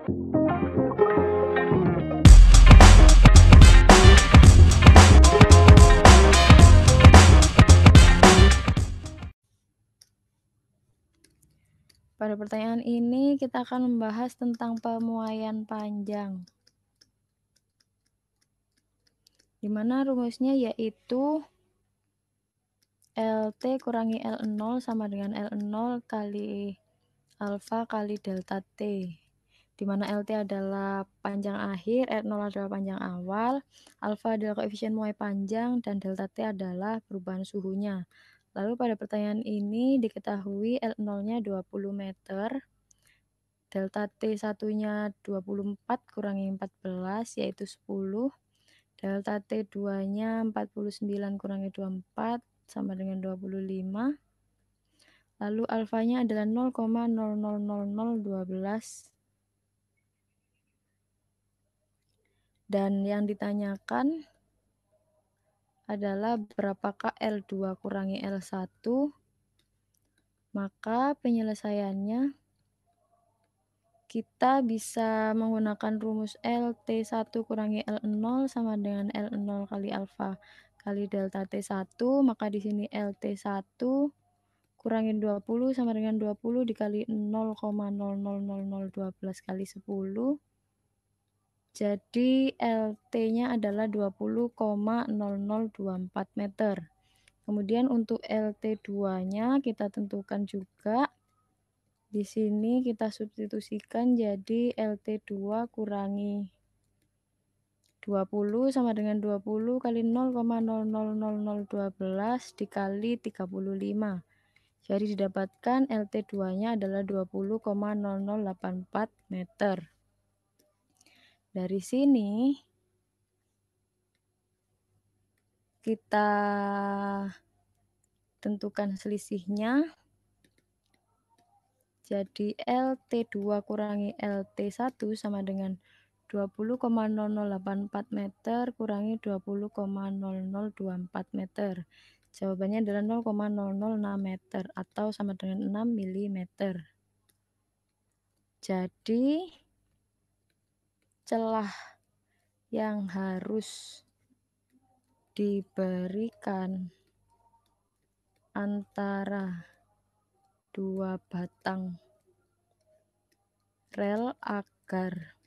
Pada pertanyaan ini kita akan membahas tentang pemuaian panjang. Di mana rumusnya yaitu LT kurangi L0 sama dengan L0 kali alfa kali delta T di mana LT adalah panjang akhir, R0 adalah panjang awal, alfa adalah koefisien muai panjang, dan delta T adalah perubahan suhunya. Lalu pada pertanyaan ini diketahui L0-nya 20 meter, delta T1-nya 24 kurangi 14 yaitu 10, delta T2-nya 49 kurangi 24 sama dengan 25, lalu alfanya adalah 0,000012 Dan yang ditanyakan adalah berapakah L2 kurangi L1? Maka penyelesaiannya kita bisa menggunakan rumus LT1 kurangi L0 sama dengan L0 kali alfa kali delta T1, maka di sini LT1 kurangin 20 sama dengan 20 dikali 0,000012 kali 10 jadi LT-nya adalah 20,0024 meter. Kemudian untuk LT2-nya kita tentukan juga. Di sini kita substitusikan jadi LT2 kurangi 20 sama dengan 20 kali 0,000012 dikali 35. Jadi didapatkan LT2-nya adalah 20,0084 meter. Dari sini kita tentukan selisihnya. Jadi LT2 kurangi LT1 sama dengan 20,0084 meter kurangi 20,0024 meter. Jawabannya adalah 0,006 meter atau sama dengan 6 mm. Jadi celah yang harus diberikan antara dua batang rel agar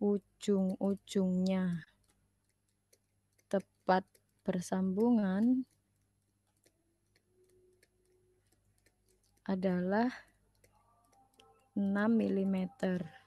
ujung-ujungnya tepat bersambungan adalah 6 mm.